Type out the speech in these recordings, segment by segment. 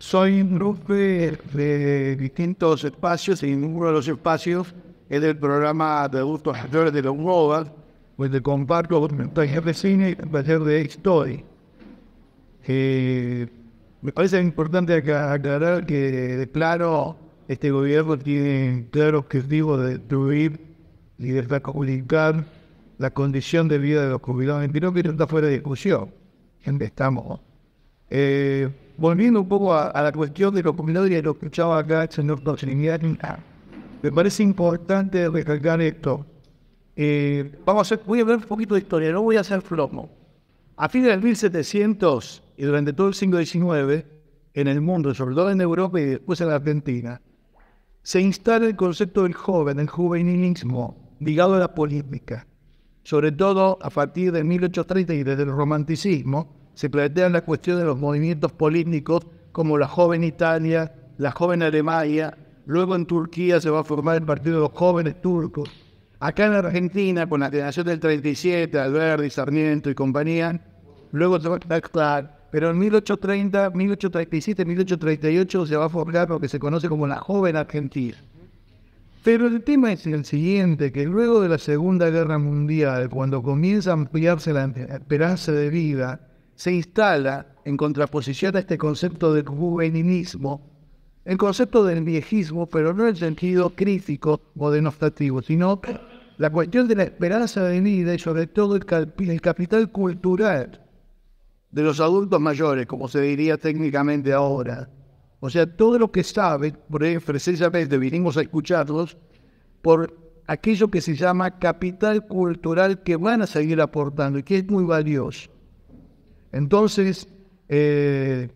Soy un grupo de, distintos espacios y uno de los espacios es el programa de adultos mayores de los Global, donde comparto jefe de cine y taller de historia. Eh, me parece importante aclarar que, claro, este gobierno tiene claro objetivo de destruir y desacomplicar la condición de vida de los jubilados. pero que no está fuera de discusión. donde estamos. Eh, volviendo un poco a, la cuestión de los comentarios y lo que escuchaba acá el señor me parece importante recalcar esto. Eh, vamos a voy a ver un poquito de historia, no voy a hacer flomo. A fines del 1700 y durante todo el siglo XIX, en el mundo, sobre todo en Europa y después en la Argentina, se instala el concepto del joven, el juvenilismo, ligado a la política, sobre todo a partir de 1830 y desde el romanticismo, se plantean la cuestión de los movimientos políticos como la joven Italia, la joven Alemania, luego en Turquía se va a formar el Partido de los Jóvenes Turcos. Acá en Argentina, con la generación del 37, Alberti, Sarmiento y compañía, luego se va a pero en 1830, 1837, 1838 se va a formar lo que se conoce como la joven Argentina. Pero el tema es el siguiente, que luego de la Segunda Guerra Mundial, cuando comienza a ampliarse la esperanza de vida, se instala en contraposición a este concepto del juvenilismo, el concepto del viejismo, pero no en el sentido crítico o denostativo, sino la cuestión de la esperanza de vida y sobre todo el, capital cultural de los adultos mayores, como se diría técnicamente ahora. O sea, todo lo que saben, precisamente vinimos a escucharlos por aquello que se llama capital cultural que van a seguir aportando y que es muy valioso. Entonces, eh,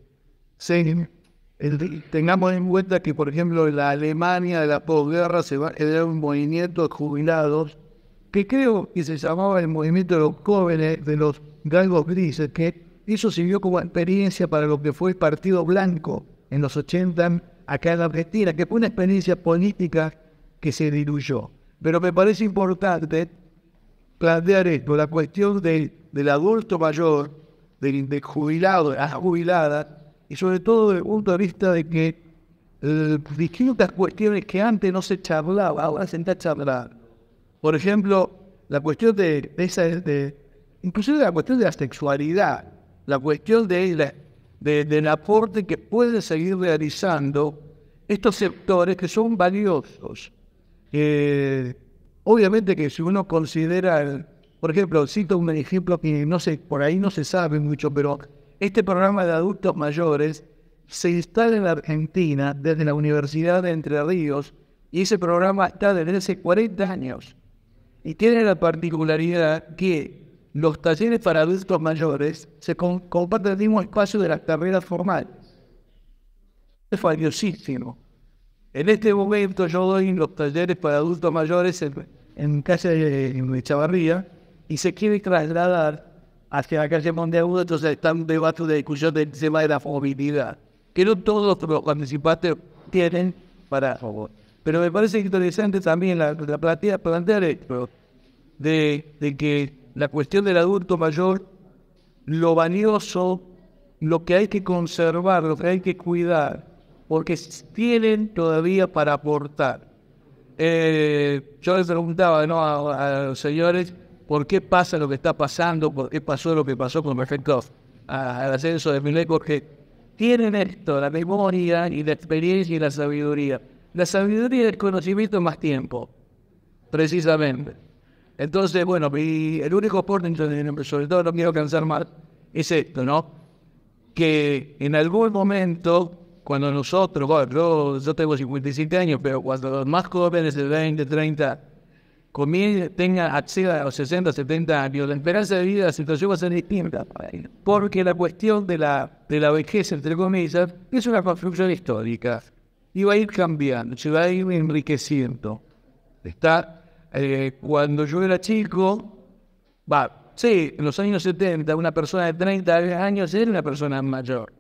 tengamos en cuenta que, por ejemplo, en la Alemania de la posguerra se va a generar un movimiento de jubilados que creo que se llamaba el movimiento de los jóvenes, de los galgos grises, que eso sirvió como experiencia para lo que fue el Partido Blanco en los 80 acá en la Argentina, que fue una experiencia política que se diluyó. Pero me parece importante plantear esto, la cuestión del adulto mayor del, jubilado, de las jubiladas, y sobre todo desde el punto de vista de que eh, distintas cuestiones que antes no se charlaba, ahora se está charlando. Por ejemplo, la cuestión de, esa, de, inclusive la cuestión de la sexualidad, la cuestión de del aporte que pueden seguir realizando estos sectores que son valiosos. obviamente que si uno considera el, por ejemplo, cito un ejemplo que no sé, por ahí no se sabe mucho, pero este programa de adultos mayores se instala en la Argentina desde la Universidad de Entre Ríos y ese programa está desde hace 40 años. Y tiene la particularidad que los talleres para adultos mayores se comparten el mismo espacio de las carreras formales. Es valiosísimo. En este momento yo doy los talleres para adultos mayores en, en calle de eh, Chavarría y se quiere trasladar hacia la calle Monteagudo, entonces está un debate de discusión del tema de la movilidad, que no todos los participantes tienen para favor. Pero me parece interesante también la, plantea, plantear esto, de, que la cuestión del adulto mayor, lo valioso, lo que hay que conservar, lo que hay que cuidar, porque tienen todavía para aportar. Eh, yo les preguntaba ¿no? a los señores por qué pasa lo que está pasando, por qué pasó lo que pasó con respecto ah, al ascenso de Milet, porque tienen esto, la memoria y la experiencia y la sabiduría. La sabiduría y el conocimiento más tiempo, precisamente. Entonces, bueno, el único aporte, sobre todo no quiero cansar más, es esto, ¿no? Que en algún momento, cuando nosotros, yo tengo 57 años, pero cuando los más jóvenes de 20, 30 tenga, acceso a los 60, 70 años, la esperanza de vida, la situación va a ser distinta Porque la cuestión de la, de la vejez, entre comillas, es una construcción histórica. Y va a ir cambiando, se va a ir enriqueciendo. Está, eh, cuando yo era chico, va, sí, en los años 70, una persona de 30 años era una persona mayor.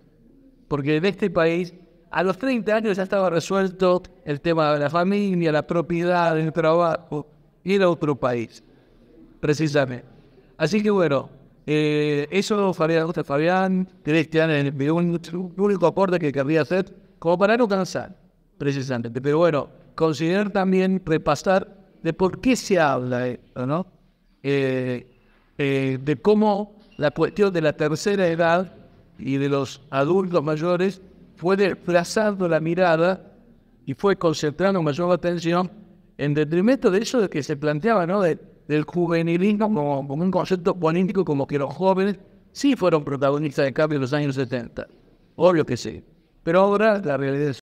Porque en este país a los 30 años ya estaba resuelto el tema de la familia, la propiedad, el trabajo ir a otro país, precisamente. Así que bueno, eh, eso Fabián, Fabián, Cristian, el único aporte que querría hacer, como para no cansar, precisamente. Pero bueno, considerar también, repasar de por qué se habla ¿no? Eh, eh, de cómo la cuestión de la tercera edad y de los adultos mayores fue desplazando la mirada y fue concentrando mayor atención en detrimento de eso de que se planteaba, ¿no? del juvenilismo como, un concepto político, como que los jóvenes sí fueron protagonistas de cambio en los años 70. Obvio que sí. Pero ahora la realidad es